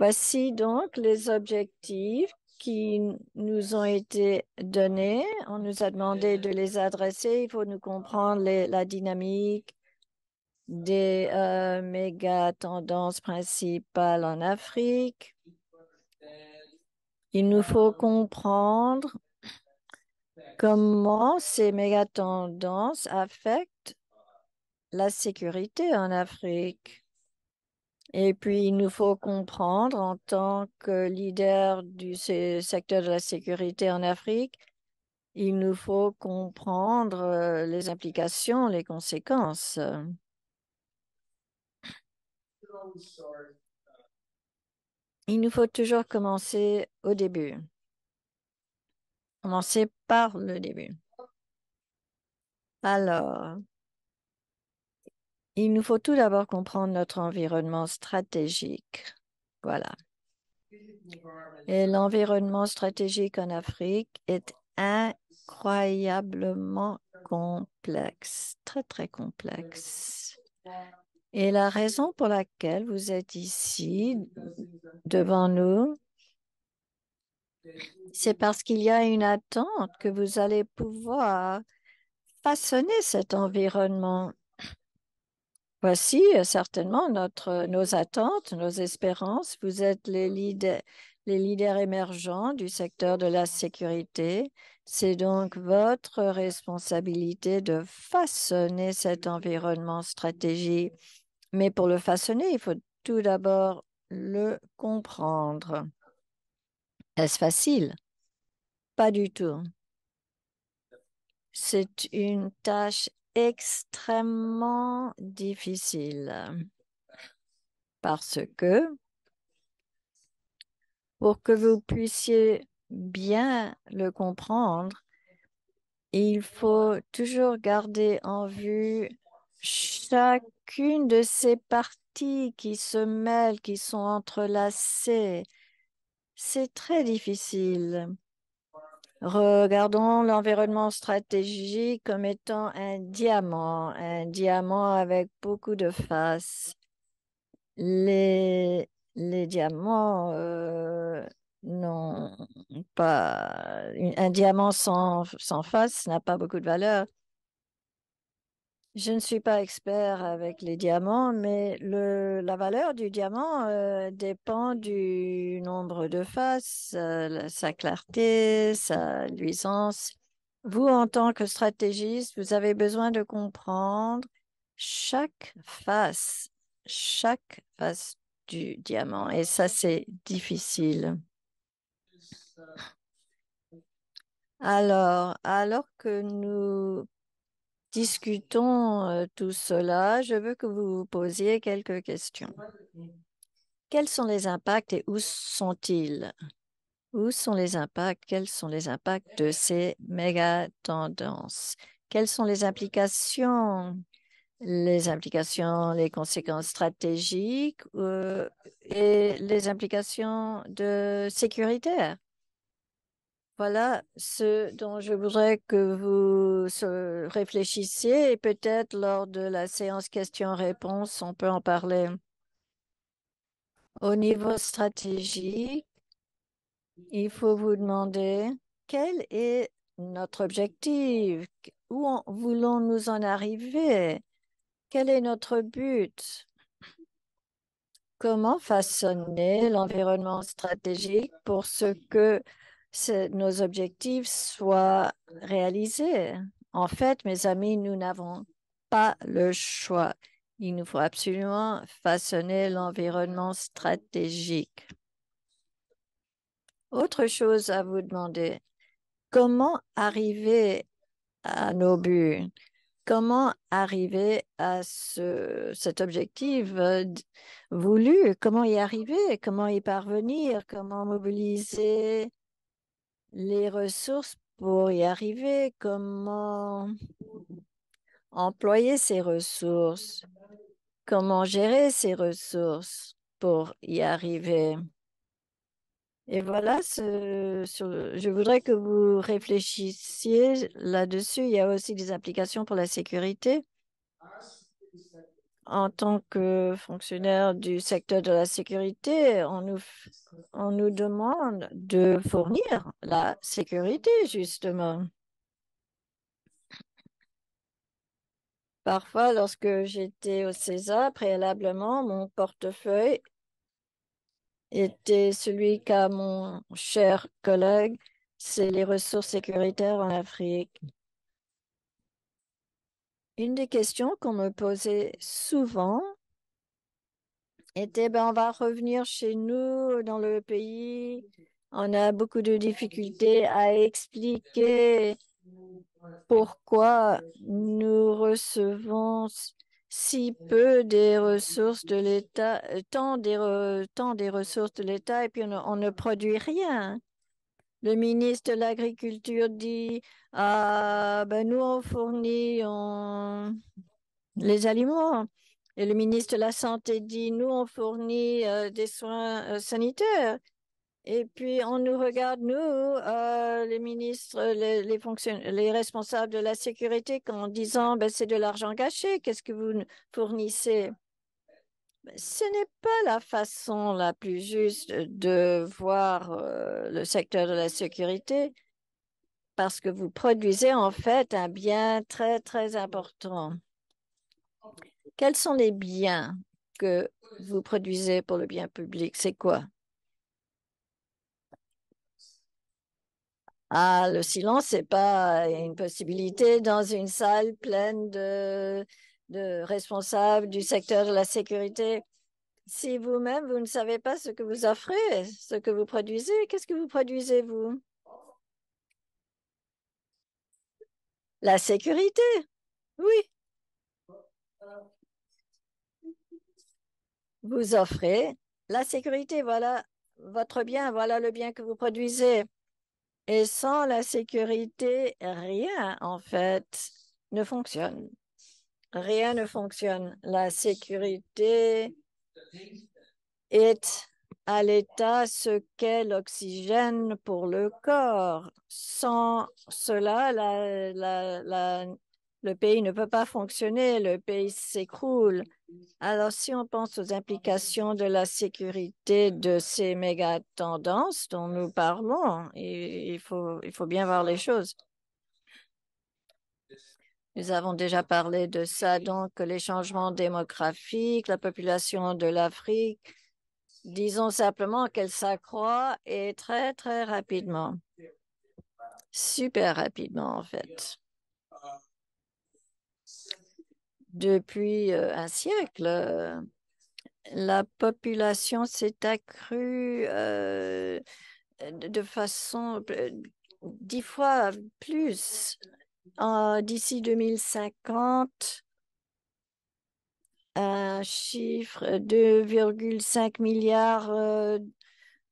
Voici donc les objectifs qui nous ont été donnés. On nous a demandé de les adresser. Il faut nous comprendre la dynamique des euh, méga tendances principales en Afrique. Il nous faut comprendre comment ces méga tendances affectent la sécurité en Afrique. Et puis, il nous faut comprendre en tant que leader du secteur de la sécurité en Afrique, il nous faut comprendre euh, les implications, les conséquences. Il nous faut toujours commencer au début. Commencer par le début. Alors, il nous faut tout d'abord comprendre notre environnement stratégique. Voilà. Et l'environnement stratégique en Afrique est incroyablement complexe, très très complexe. Et la raison pour laquelle vous êtes ici devant nous, c'est parce qu'il y a une attente que vous allez pouvoir façonner cet environnement Voici bah, euh, certainement notre, nos attentes, nos espérances. Vous êtes les les leaders émergents du secteur de la sécurité. C'est donc votre responsabilité de façonner cet environnement stratégique. Mais pour le façonner, il faut tout d'abord le comprendre. Est-ce facile Pas du tout. C'est une tâche extrêmement difficile parce que pour que vous puissiez bien le comprendre, il faut toujours garder en vue chacune de ces parties qui se mêlent, qui sont entrelacées. C'est très difficile. Regardons l'environnement stratégique comme étant un diamant, un diamant avec beaucoup de faces. Les, diamants euh, n'ont pas... Un diamant sans, sans face n'a pas beaucoup de valeur. Je ne suis pas expert avec les diamants, mais le, la valeur du diamant euh, dépend du nombre de faces, euh, sa clarté, sa luisance. Vous, en tant que stratégiste, vous avez besoin de comprendre chaque face, chaque face du diamant. Et ça, c'est difficile. Alors, alors que nous Discutons euh, tout cela. Je veux que vous vous posiez quelques questions. Quels sont les impacts et où sont-ils Où sont les impacts Quels sont les impacts de ces méga tendances Quelles sont les implications les implications, les conséquences stratégiques euh, et les implications de sécuritaires. Voilà ce dont je voudrais que vous réfléchissiez et peut-être lors de la séance questions-réponses, on peut en parler. Au niveau stratégique, il faut vous demander quel est notre objectif, où voulons-nous en arriver, quel est notre but, comment façonner l'environnement stratégique pour ce que nos objectifs soient réalisés. En fait, mes amis, nous n'avons pas le choix. Il nous faut absolument façonner l'environnement stratégique. Autre chose à vous demander, comment arriver à nos buts Comment arriver à ce, cet objectif euh, voulu Comment y arriver Comment y parvenir Comment mobiliser les ressources pour y arriver, comment employer ces ressources, comment gérer ces ressources pour y arriver. Et voilà, ce, je voudrais que vous réfléchissiez là-dessus. Il y a aussi des applications pour la sécurité en tant que fonctionnaire du secteur de la sécurité, on nous, demande de fournir la sécurité, justement. Parfois, lorsque j'étais au César, préalablement, mon portefeuille était celui qu'a mon cher collègue, c'est les ressources sécuritaires en Afrique une des questions qu'on me posait souvent était, ben, on va revenir chez nous, dans le pays. On a beaucoup de difficultés à expliquer pourquoi nous recevons si peu des ressources de l'État, euh, tant des, tant des ressources de l'État, et puis on ne produit rien le ministre de l'Agriculture dit ah, ben nous on fournit les aliments et le ministre de la Santé dit nous on fournit euh, des soins euh, sanitaires et puis on nous regarde nous euh, les ministres les, les responsables de la sécurité en disant ben, c'est de l'argent gâché qu'est-ce que vous fournissez ce n'est pas la façon la plus juste de voir euh, le secteur de la sécurité parce que vous produisez en fait un bien très très important. Quels sont les biens que vous produisez pour le bien public C'est quoi Ah, le silence, n'est pas une possibilité dans une salle pleine de de responsable du secteur de la sécurité. Si vous-même, vous ne savez pas ce que vous offrez, ce que vous produisez, qu'est-ce que vous produisez, vous La sécurité, oui. Vous offrez la sécurité, voilà votre bien, voilà le bien que vous produisez. Et sans la sécurité, rien, en fait, ne fonctionne rien ne fonctionne. La sécurité est à l'état ce qu'est l'oxygène pour le corps. Sans cela, le pays ne peut pas fonctionner, le pays s'écroule. Alors, si on pense aux implications de la sécurité de ces méga tendances dont nous parlons, il faut bien voir les choses. Nous avons déjà parlé de ça, donc les changements démographiques, la population de l'Afrique, disons simplement qu'elle s'accroît et très, très rapidement. Super rapidement, en fait. Depuis euh, un siècle, euh, la population s'est accrue euh, de façon dix fois plus ah, d'ici 2050, un chiffre de 2,5 milliards euh,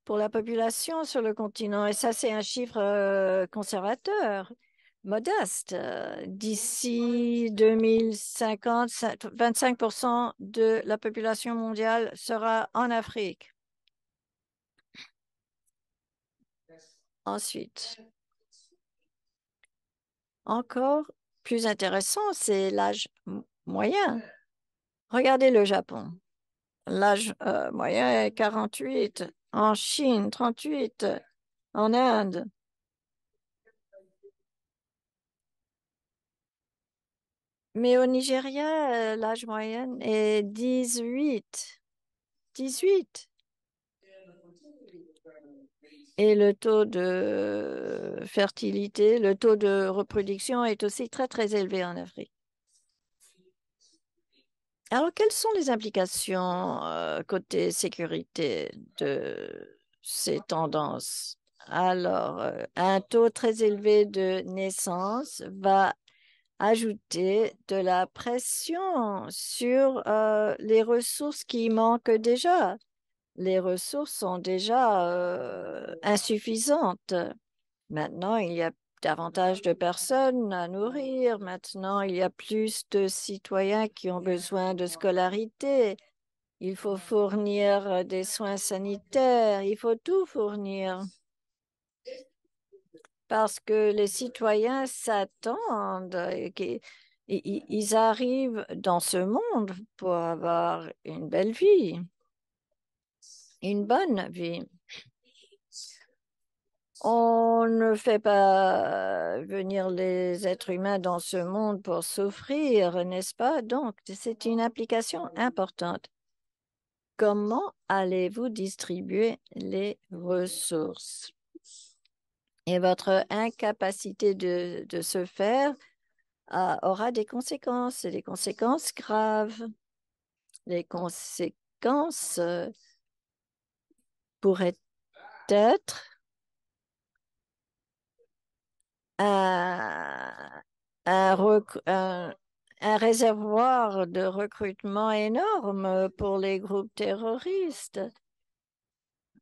pour la population sur le continent. Et ça, c'est un chiffre euh, conservateur, modeste. Euh, d'ici 2050, 25% de la population mondiale sera en Afrique. Ensuite, encore plus intéressant, c'est l'âge moyen. Regardez le Japon. L'âge euh, moyen est 48, en Chine 38, en Inde. Mais au Nigeria, euh, l'âge moyen est 18. 18. Et le taux de fertilité, le taux de reproduction est aussi très, très élevé en Afrique. Alors, quelles sont les implications euh, côté sécurité de ces tendances Alors, euh, un taux très élevé de naissance va ajouter de la pression sur euh, les ressources qui manquent déjà les ressources sont déjà insuffisantes. Maintenant, il y a davantage de personnes à nourrir. Maintenant, il y a plus de citoyens qui ont besoin de scolarité. Il faut fournir des soins sanitaires. Il faut tout fournir. Parce que les citoyens s'attendent, ils arrivent dans ce monde pour avoir une belle vie une bonne vie. On ne fait pas venir les êtres humains dans ce monde pour souffrir, n'est-ce pas Donc, c'est une application importante. Comment allez-vous distribuer les ressources Et votre incapacité de, de se faire ah, aura des conséquences, des conséquences graves, des conséquences euh, pourrait être euh, un, un, réservoir de recrutement énorme pour les groupes terroristes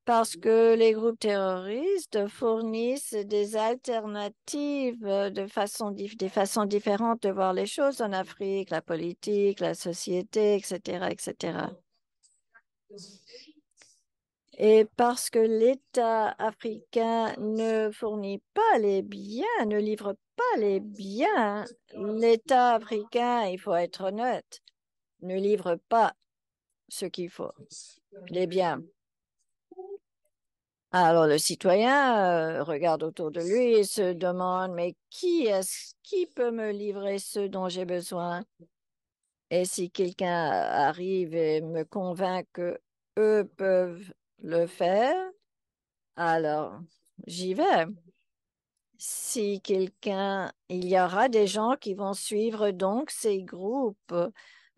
parce que les groupes terroristes fournissent des alternatives de façon, des façons différentes de voir les choses en Afrique, la politique, la société, etc., etc et parce que l'État africain ne fournit pas les biens, ne livre pas les biens, l'État africain, il faut être honnête, ne livre pas ce qu'il faut, les biens. Alors le citoyen euh, regarde autour de lui et se demande, mais qui est-ce qui peut me livrer ce dont j'ai besoin Et si quelqu'un arrive et me convainc que eux peuvent le faire, alors j'y vais. Si quelqu'un, il y aura des gens qui vont suivre donc ces groupes.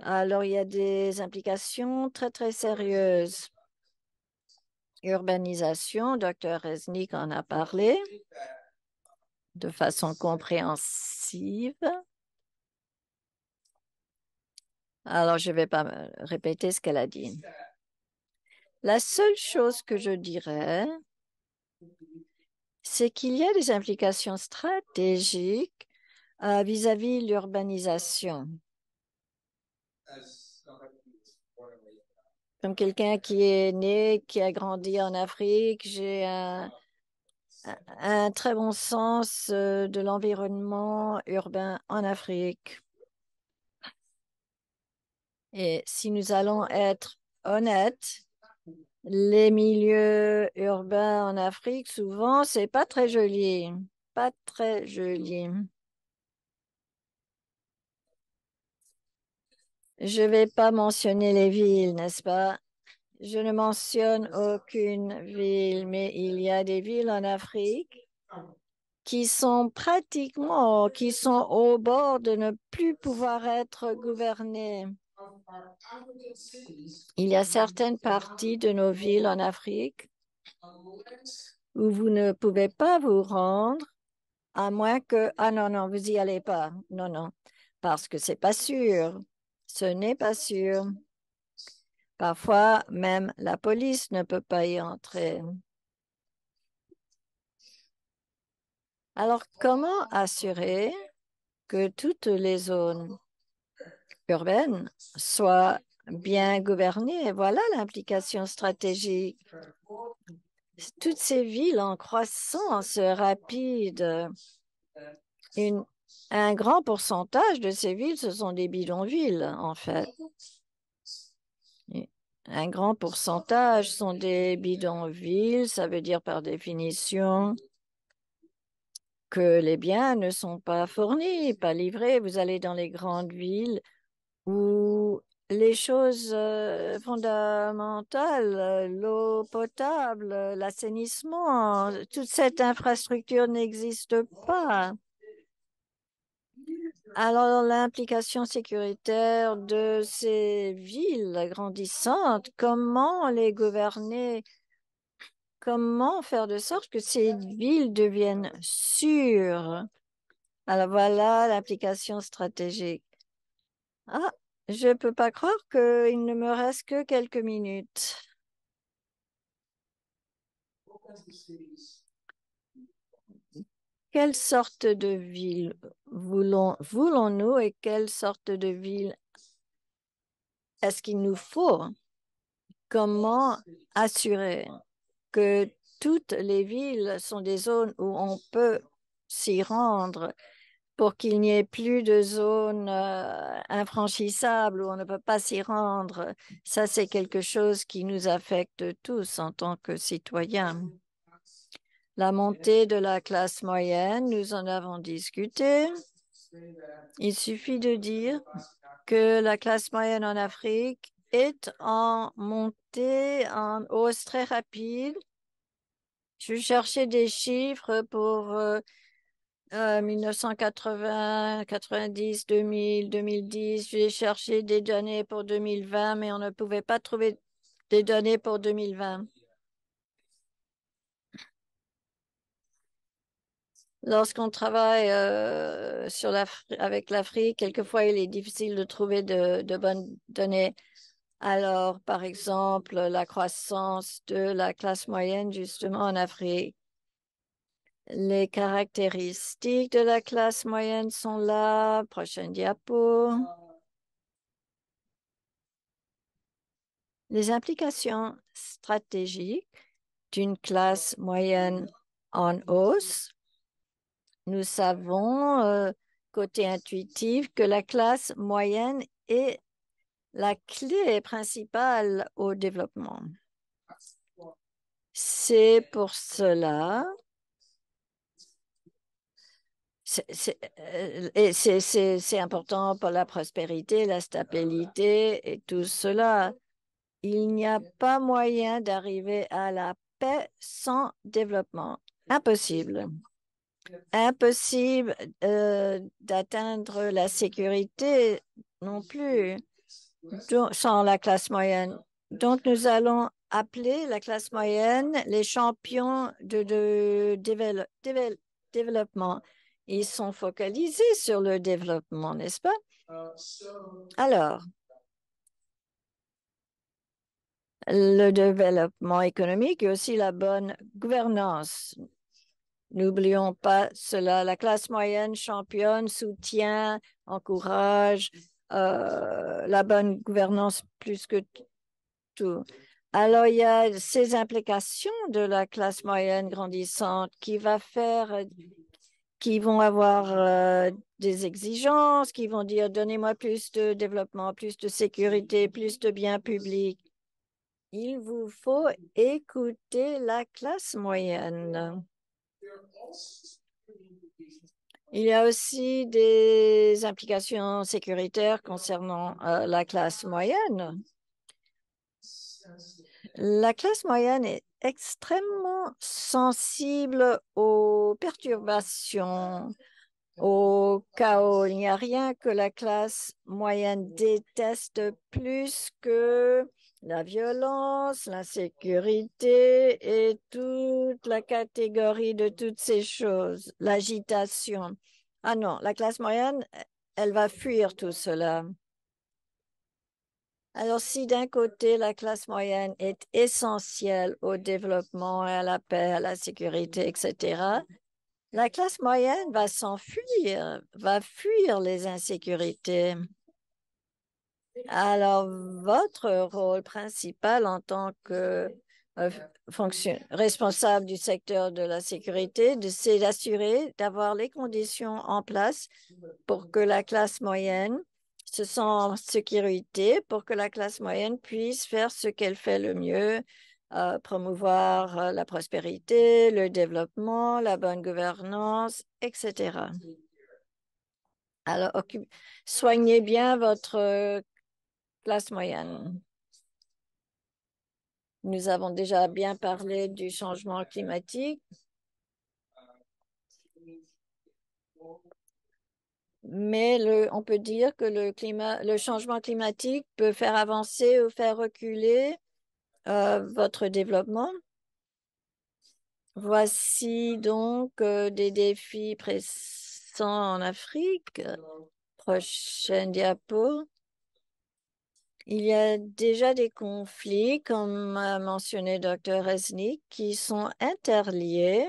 Alors il y a des implications très très sérieuses. Urbanisation, docteur Resnick en a parlé de façon compréhensive. Alors, je ne vais pas répéter ce qu'elle a dit. La seule chose que je dirais, c'est qu'il y a des implications stratégiques euh, vis-à-vis de l'urbanisation. Comme quelqu'un qui est né, qui a grandi en Afrique, j'ai un très bon sens euh, de l'environnement urbain en Afrique. Et si nous allons être honnêtes, les milieux urbains en Afrique, souvent, c'est pas très joli. Pas très joli. Je vais pas mentionner les villes, n'est-ce pas? Je ne mentionne aucune ville, mais il y a des villes en Afrique qui sont pratiquement, qui sont au bord de ne plus pouvoir être gouvernées. Il y a certaines parties de nos villes en Afrique où vous ne pouvez pas vous rendre à moins que ah non non vous n'y allez pas non non parce que ce n'est pas sûr ce n'est pas sûr parfois même la police ne peut pas y entrer alors comment assurer que toutes les zones urbaine soit bien gouvernée. voilà l'implication stratégique. Toutes ces villes en croissance rapide, un grand pourcentage de ces villes, ce sont des bidonvilles, en fait. Un grand pourcentage sont des bidonvilles, ça veut dire par définition que les biens ne sont pas fournis, pas livrés. Vous allez dans les grandes villes, où les choses euh, fondamentales, euh, l'eau potable, l'assainissement, toute cette infrastructure n'existe pas. Alors l'implication sécuritaire de ces villes grandissantes, comment les gouverner Comment faire de sorte que ces villes deviennent sûres Alors voilà l'implication stratégique. Ah, je ne peux pas croire qu'il ne me reste que quelques minutes. Quelle sorte de ville voulons, voulons-nous et quelle sorte de ville est-ce qu'il nous faut Comment assurer que toutes les villes sont des zones où on peut s'y rendre pour qu'il n'y ait plus de zones euh, infranchissables où on ne peut pas s'y rendre. Ça, c'est quelque chose qui nous affecte tous en tant que citoyens. La montée de la classe moyenne, nous en avons discuté. Il suffit de dire que la classe moyenne en Afrique est en montée, en hausse très rapide. Je cherchais des chiffres pour euh, 1980, 90, 2000, 2010. J'ai cherché des données pour 2020, mais on ne pouvait pas trouver des données pour 2020. Lorsqu'on travaille euh, avec l'Afrique, quelquefois il est difficile de trouver de bonnes données. Alors, par exemple, la croissance de la classe moyenne justement en Afrique les caractéristiques de la classe moyenne sont là. Prochaine diapo. Les implications stratégiques d'une classe moyenne en hausse. Nous savons, euh, côté intuitif, que la classe moyenne est la clé principale au développement. C'est pour cela euh, c'est important pour la prospérité, la stabilité et tout cela. Il n'y a pas moyen d'arriver à la paix sans développement. Impossible. Impossible euh, d'atteindre la sécurité non plus sans la classe moyenne. Donc, nous allons appeler la classe moyenne les champions de, de développement. Ils sont focalisés sur le développement, n'est-ce pas Alors, le développement économique et aussi la bonne gouvernance. N'oublions pas cela. La classe moyenne championne soutient, encourage euh, la bonne gouvernance plus que tout. Alors, il y a ces implications de la classe moyenne grandissante qui va faire qui vont avoir euh, des exigences, qui vont dire donnez-moi plus de développement, plus de sécurité, plus de biens publics. Il vous faut écouter la classe moyenne. Il y a aussi des implications sécuritaires concernant euh, la classe moyenne. La classe moyenne est extrêmement sensible aux perturbations, au chaos. Il n'y a rien que la classe moyenne déteste plus que la violence, l'insécurité et toute la catégorie de toutes ces choses, l'agitation. Ah non, la classe moyenne, elle va fuir tout cela. Alors si d'un côté la classe moyenne est essentielle au développement et à la paix, à la sécurité, etc., la classe moyenne va s'enfuir, va fuir les insécurités. Alors, votre rôle principal en tant que euh, responsable du secteur de la sécurité, c'est d'assurer d'avoir les conditions en place pour que la classe moyenne se sont en sécurité pour que la classe moyenne puisse faire ce qu'elle fait le mieux, euh, promouvoir euh, la prospérité, le développement, la bonne gouvernance, etc. Alors, soignez bien votre euh, classe moyenne. Nous avons déjà bien parlé du changement climatique. mais le, on peut dire que le, changement climatique peut faire avancer ou faire reculer euh, votre développement. Voici donc euh, des défis pressants en Afrique. Prochaine diapo. Il y a déjà des conflits, comme a mentionné Dr. Resnick, qui sont interliés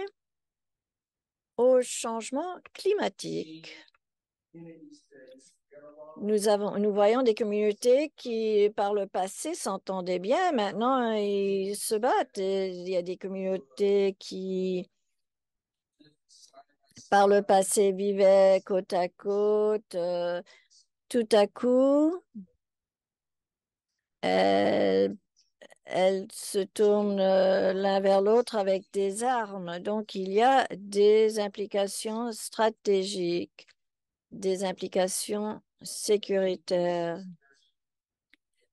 au changement climatique. Nous, nous voyons des communautés qui, par le passé, s'entendaient bien. Maintenant, ils se battent. Il y a des communautés qui, par le passé, vivaient côte à côte. Euh, tout à coup, elles se tournent euh, l'un vers l'autre avec des armes. Donc, il y a des implications stratégiques des implications sécuritaires.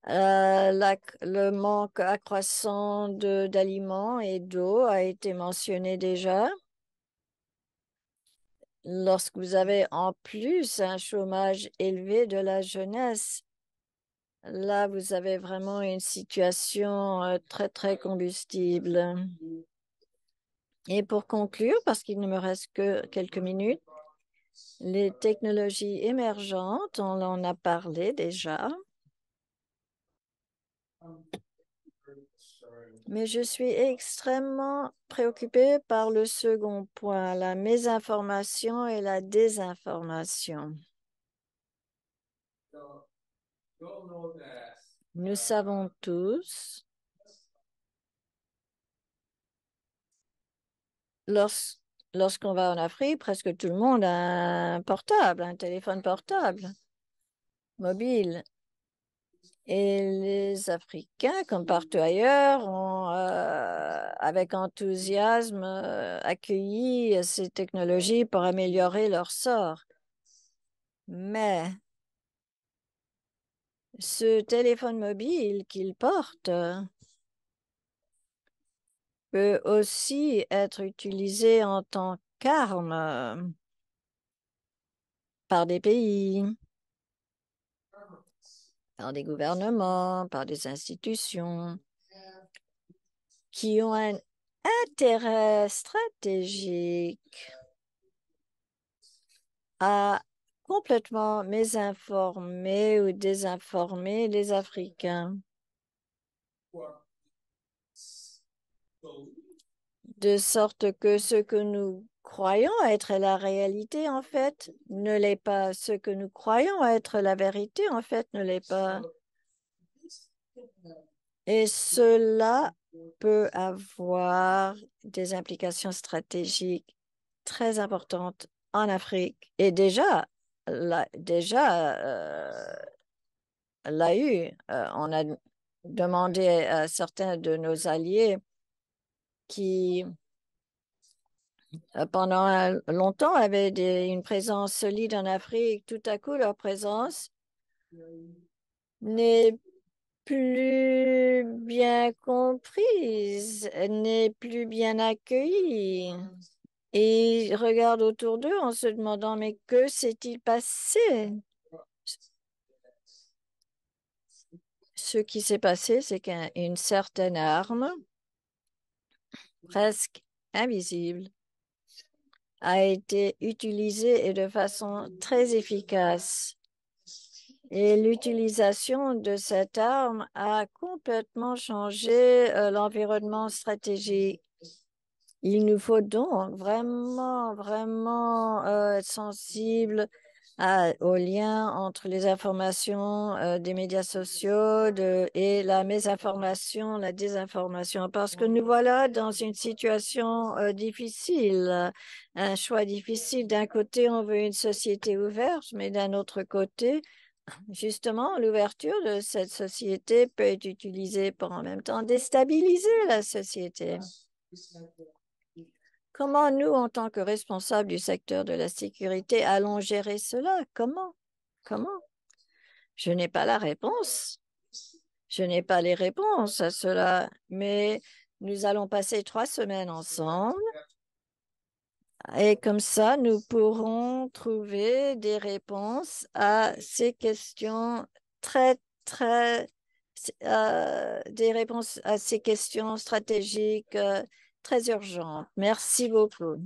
Euh, le manque accroissant d'aliments et d'eau a été mentionné déjà. Lorsque vous avez en plus un chômage élevé de la jeunesse, là, vous avez vraiment une situation euh, très, très combustible. Et pour conclure, parce qu'il ne me reste que quelques minutes, les technologies émergentes, on en a parlé déjà. Mais je suis extrêmement préoccupée par le second point, la mésinformation et la désinformation. Nous savons tous, lorsqu'on va en Afrique, presque tout le monde a un portable, un téléphone portable, mobile. Et les Africains, comme partout ailleurs, ont euh, avec enthousiasme euh, accueilli ces technologies pour améliorer leur sort. Mais ce téléphone mobile qu'ils portent, peut aussi être utilisé en tant qu'arme par des pays, par des gouvernements, par des institutions qui ont un intérêt stratégique à complètement mésinformer ou désinformer les Africains de sorte que ce que nous croyons être la réalité, en fait, ne l'est pas. Ce que nous croyons être la vérité, en fait, ne l'est pas. Et cela peut avoir des implications stratégiques très importantes en Afrique. Et déjà, l'a déjà, euh, l'a eu. on a demandé à certains de nos alliés qui, euh, pendant euh, longtemps, avaient une présence solide en Afrique, tout à coup, leur présence n'est plus bien comprise, n'est plus bien accueillie. Et ils regardent autour d'eux en se demandant, mais que s'est-il passé Ce qui s'est passé, c'est qu'une certaine arme presque invisible, a été utilisée et de façon très efficace. Et l'utilisation de cette arme a complètement changé euh, l'environnement stratégique. Il nous faut donc vraiment, vraiment euh, être sensible au lien entre les informations euh, des médias sociaux et la mésinformation, la désinformation, parce que nous voilà dans une situation euh, difficile, un choix difficile. D'un côté, on veut une société ouverte, mais d'un autre côté, justement, l'ouverture de cette société peut être utilisée pour en même temps déstabiliser la société. Comment nous, en tant que responsables du secteur de la sécurité, allons gérer cela Comment Comment Je n'ai pas la réponse. Je n'ai pas les réponses à cela, mais nous allons passer trois semaines ensemble et comme ça, nous pourrons trouver des réponses à ces questions très, très, euh, des réponses à ces questions stratégiques. Euh, très urgente. Merci beaucoup.